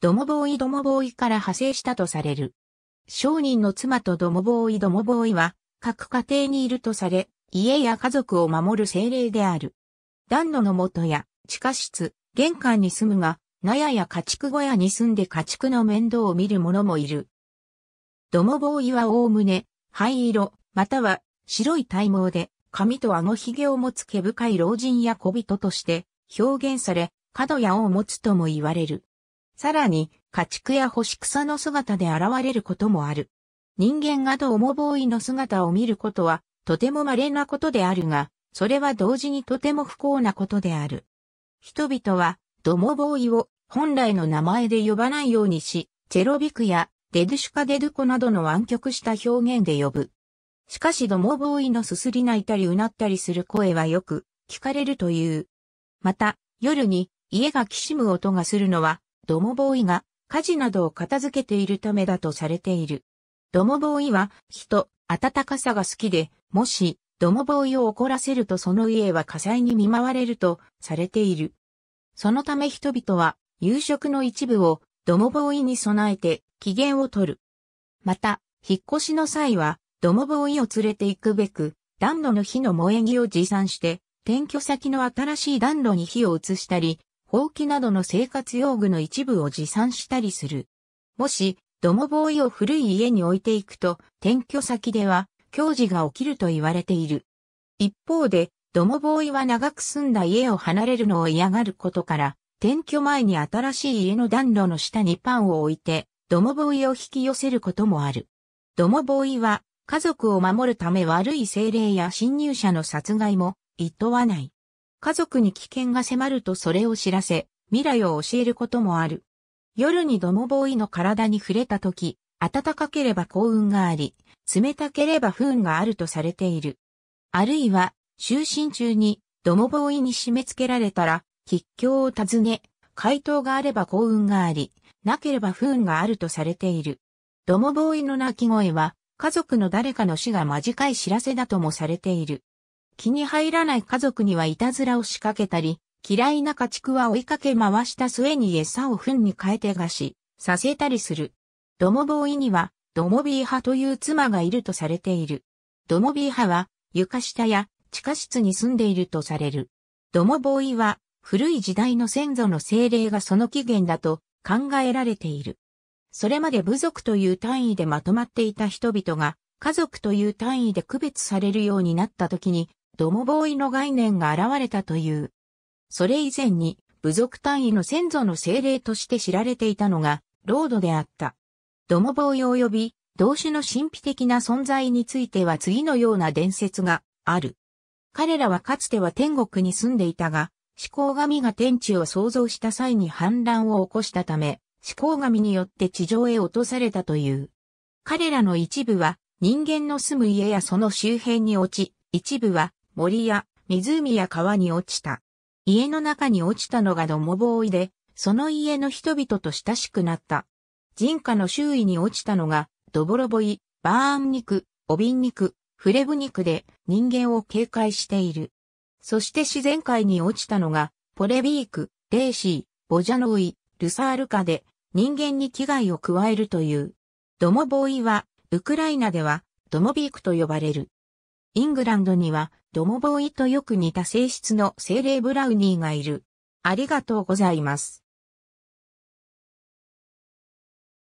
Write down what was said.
ドモボーイドモボーイから派生したとされる。商人の妻とドモボーイドモボーイは、各家庭にいるとされ、家や家族を守る精霊である。暖炉の元や、地下室、玄関に住むが、納屋や家畜小屋に住んで家畜の面倒を見る者もいる。ドモボーイはおおむね、灰色、または白い体毛で、髪と顎の髭を持つ毛深い老人や小人として表現され、角尾を持つとも言われる。さらに、家畜や干し草の姿で現れることもある。人間がドモボーイの姿を見ることは、とても稀なことであるが、それは同時にとても不幸なことである。人々は、ドモボーイを本来の名前で呼ばないようにし、チェロビクやデドシュカデドコなどの湾曲した表現で呼ぶ。しかしドモボーイのすすり泣いたりうなったりする声はよく聞かれるという。また、夜に家がきしむ音がするのはドモボーイが家事などを片付けているためだとされている。ドモボーイは人、暖かさが好きで、もし、ドモボーイを怒らせるとその家は火災に見舞われるとされている。そのため人々は夕食の一部をドモボーイに備えて機嫌を取る。また、引っ越しの際はドモボーイを連れて行くべく暖炉の火の燃え木を持参して転居先の新しい暖炉に火を移したり、ほうきなどの生活用具の一部を持参したりする。もし、どもボーイを古い家に置いていくと、転居先では、矜事が起きると言われている。一方で、どもボーイは長く住んだ家を離れるのを嫌がることから、転居前に新しい家の暖炉の下にパンを置いて、どもボーイを引き寄せることもある。どもボーイは、家族を守るため悪い精霊や侵入者の殺害も、厭わない。家族に危険が迫るとそれを知らせ、未来を教えることもある。夜にドモボーイの体に触れた時、暖かければ幸運があり、冷たければ不運があるとされている。あるいは、就寝中にドモボーイに締め付けられたら、吉凶を尋ね、回答があれば幸運があり、なければ不運があるとされている。ドモボーイの鳴き声は、家族の誰かの死が間近い知らせだともされている。気に入らない家族にはいたずらを仕掛けたり、嫌いな家畜は追いかけ回した末に餌を糞に変えて餓死させたりする。ドモボーイには、ドモビー派という妻がいるとされている。ドモビー派は、床下や地下室に住んでいるとされる。ドモボーイは、古い時代の先祖の精霊がその起源だと考えられている。それまで部族という単位でまとまっていた人々が、家族という単位で区別されるようになった時に、ドモボーイの概念が現れたという。それ以前に部族単位の先祖の精霊として知られていたのが、ロードであった。ドモボーイ及び、同種の神秘的な存在については次のような伝説がある。彼らはかつては天国に住んでいたが、思考神が天地を創造した際に反乱を起こしたため、思考神によって地上へ落とされたという。彼らの一部は人間の住む家やその周辺に落ち、一部は森や湖や川に落ちた。家の中に落ちたのがドモボーイで、その家の人々と親しくなった。人家の周囲に落ちたのが、ドボロボイ、バーン肉、オビン肉、フレブ肉で人間を警戒している。そして自然界に落ちたのが、ポレビーク、レーシー、ボジャノイ、ルサールカで人間に危害を加えるという。ドモボーイは、ウクライナでは、ドモビークと呼ばれる。イングランドには、ドモボーイとよく似た性質の精霊ブラウニーがいる。ありがとうございます。